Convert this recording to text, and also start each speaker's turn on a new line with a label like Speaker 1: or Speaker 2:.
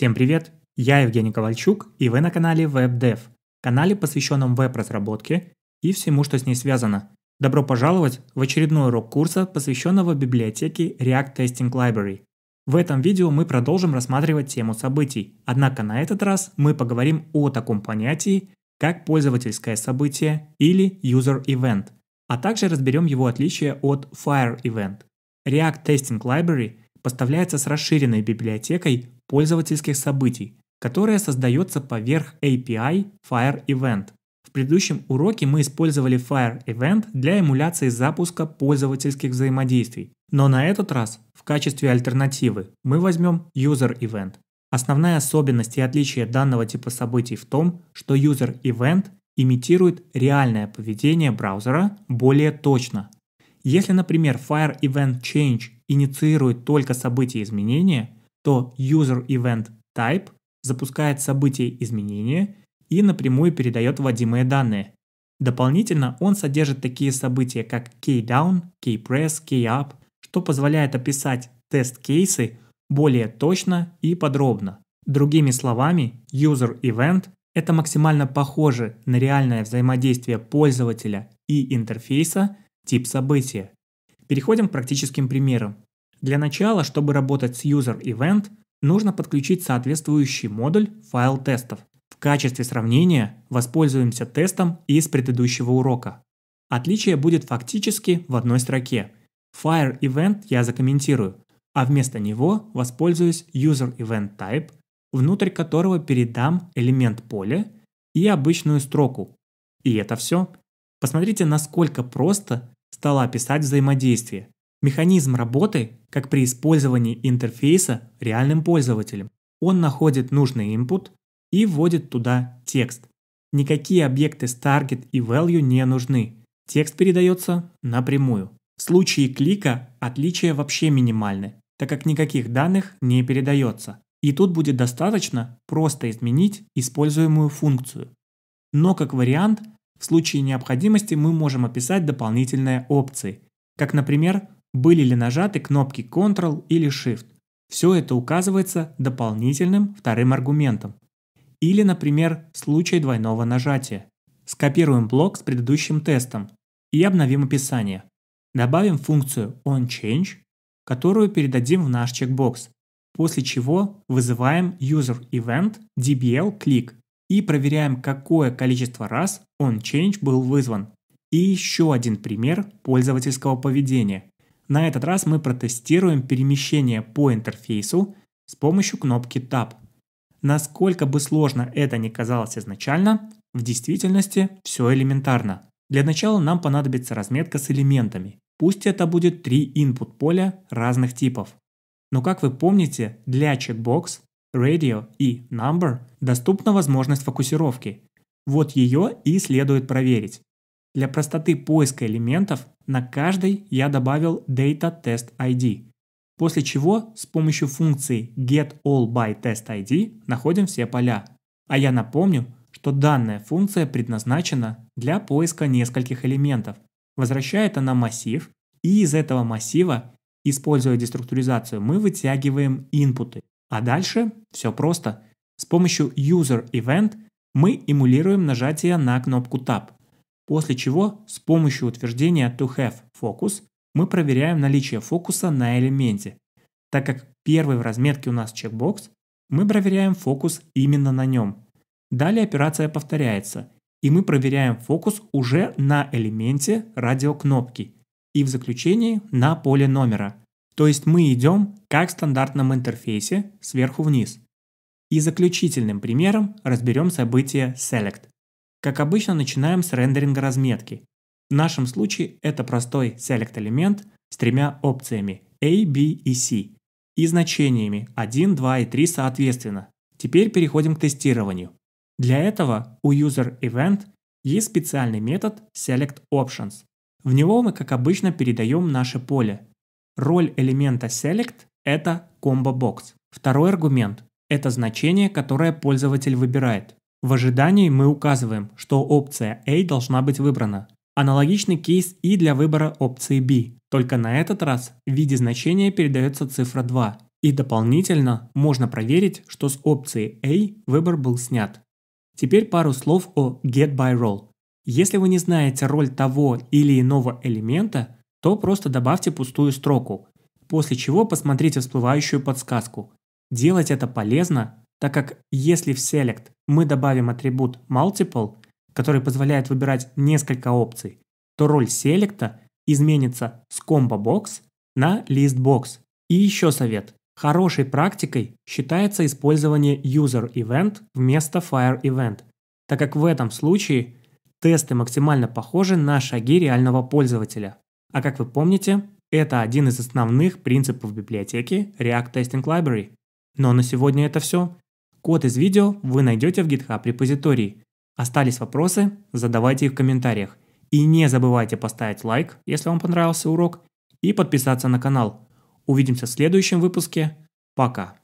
Speaker 1: Всем привет! Я Евгений Ковальчук, и вы на канале WebDev, канале, посвященном веб-разработке и всему, что с ней связано. Добро пожаловать в очередной урок курса, посвященного библиотеке React Testing Library. В этом видео мы продолжим рассматривать тему событий, однако на этот раз мы поговорим о таком понятии, как пользовательское событие или User Event, а также разберем его отличие от Fire Event. React Testing Library поставляется с расширенной библиотекой пользовательских событий, которое создается поверх API Fire Event. В предыдущем уроке мы использовали Fire Event для эмуляции запуска пользовательских взаимодействий, но на этот раз в качестве альтернативы мы возьмем User Event. Основная особенность и отличие данного типа событий в том, что User Event имитирует реальное поведение браузера более точно. Если, например, Fire Event Change инициирует только события изменения – то User Event Type запускает событие изменения и напрямую передает вводимые данные. Дополнительно он содержит такие события, как keydown, keypress, keyup, что позволяет описать тест-кейсы более точно и подробно. Другими словами, user event – это максимально похоже на реальное взаимодействие пользователя и интерфейса тип события. Переходим к практическим примерам. Для начала, чтобы работать с User Event, нужно подключить соответствующий модуль файл тестов. В качестве сравнения воспользуемся тестом из предыдущего урока. Отличие будет фактически в одной строке. Fire Event я закомментирую, а вместо него воспользуюсь User Event Type, внутрь которого передам элемент поля и обычную строку. И это все. Посмотрите, насколько просто стало описать взаимодействие. Механизм работы, как при использовании интерфейса реальным пользователем. Он находит нужный input и вводит туда текст. Никакие объекты с target и value не нужны. Текст передается напрямую. В случае клика отличия вообще минимальны, так как никаких данных не передается. И тут будет достаточно просто изменить используемую функцию. Но как вариант, в случае необходимости мы можем описать дополнительные опции, как, например, были ли нажаты кнопки Ctrl или Shift. Все это указывается дополнительным вторым аргументом. Или, например, случай двойного нажатия. Скопируем блок с предыдущим тестом и обновим описание. Добавим функцию onChange, которую передадим в наш чекбокс, после чего вызываем user event dbl click и проверяем, какое количество раз onChange был вызван. И еще один пример пользовательского поведения. На этот раз мы протестируем перемещение по интерфейсу с помощью кнопки Tab. Насколько бы сложно это ни казалось изначально, в действительности все элементарно. Для начала нам понадобится разметка с элементами. Пусть это будет три input поля разных типов. Но как вы помните, для чекбокс, radio и number доступна возможность фокусировки. Вот ее и следует проверить. Для простоты поиска элементов на каждой я добавил Data Test ID, после чего с помощью функции Get All by Test ID находим все поля. А я напомню, что данная функция предназначена для поиска нескольких элементов. Возвращает она массив, и из этого массива, используя деструктуризацию, мы вытягиваем инпуты. А дальше все просто. С помощью User Event мы эмулируем нажатие на кнопку Tab после чего с помощью утверждения to have фокус мы проверяем наличие фокуса на элементе. Так как первый в разметке у нас чекбокс, мы проверяем фокус именно на нем. Далее операция повторяется, и мы проверяем фокус уже на элементе радиокнопки и в заключении на поле номера. То есть мы идем как в стандартном интерфейсе сверху вниз. И заключительным примером разберем событие select. Как обычно, начинаем с рендеринга разметки. В нашем случае это простой select элемент с тремя опциями A, B и C и значениями 1, 2 и 3 соответственно. Теперь переходим к тестированию. Для этого у user_event есть специальный метод selectOptions. В него мы, как обычно, передаем наше поле. Роль элемента select – это combo box. Второй аргумент – это значение, которое пользователь выбирает. В ожидании мы указываем, что опция A должна быть выбрана. Аналогичный кейс и для выбора опции B, только на этот раз в виде значения передается цифра 2. И дополнительно можно проверить, что с опции A выбор был снят. Теперь пару слов о Get By Role. Если вы не знаете роль того или иного элемента, то просто добавьте пустую строку, после чего посмотрите всплывающую подсказку. Делать это полезно, так как если в Select мы добавим атрибут Multiple, который позволяет выбирать несколько опций, то роль селекта изменится с Combo Box на List Box. И еще совет. Хорошей практикой считается использование User Event вместо Fire Event, так как в этом случае тесты максимально похожи на шаги реального пользователя. А как вы помните, это один из основных принципов библиотеки React Testing Library. Но на сегодня это все. Код из видео вы найдете в GitHub репозитории. Остались вопросы? Задавайте их в комментариях. И не забывайте поставить лайк, если вам понравился урок, и подписаться на канал. Увидимся в следующем выпуске. Пока!